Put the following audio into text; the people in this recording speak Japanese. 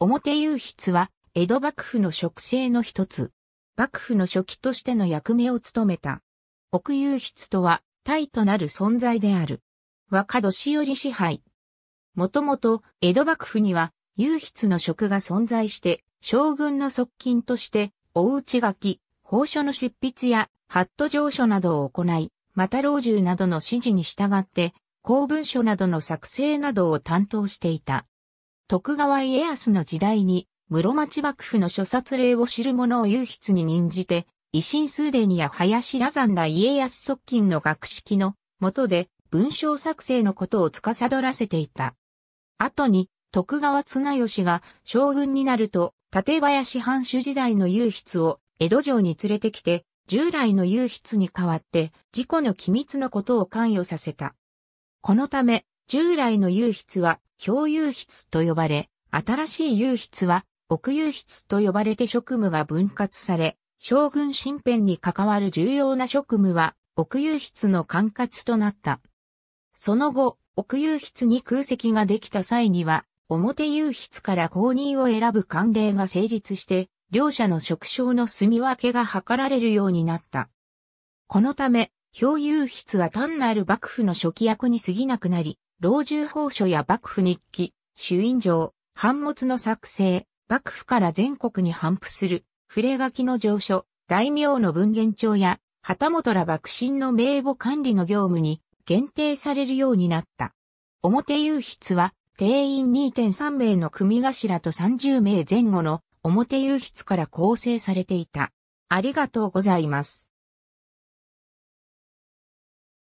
表雄筆は、江戸幕府の職制の一つ。幕府の初期としての役目を務めた。奥雄筆とは、体となる存在である。若年寄支配。もともと、江戸幕府には、雄筆の職が存在して、将軍の側近として、大ち書き、法書の執筆や、ハット上書などを行い、また老中などの指示に従って、公文書などの作成などを担当していた。徳川家康の時代に、室町幕府の諸殺令を知る者を勇筆に任じて、維新数ニや林羅山ら家康側近の学識の下で文章作成のことを司らせていた。後に徳川綱吉が将軍になると、立林藩主時代の勇筆を江戸城に連れてきて、従来の勇筆に代わって、事故の機密のことを関与させた。このため、従来の有筆は表有筆と呼ばれ、新しい有筆は奥有筆と呼ばれて職務が分割され、将軍身辺に関わる重要な職務は奥有筆の管轄となった。その後、奥有筆に空席ができた際には、表有筆から公認を選ぶ慣例が成立して、両者の職称の住み分けが図られるようになった。このため、表有筆は単なる幕府の初期役に過ぎなくなり、老中法書や幕府日記、朱印状、版物の作成、幕府から全国に反布する、触れ書きの上書、大名の文言帳や、旗本ら幕臣の名簿管理の業務に限定されるようになった。表優筆は、定員2.3名の組頭と30名前後の表優筆から構成されていた。ありがとうございます。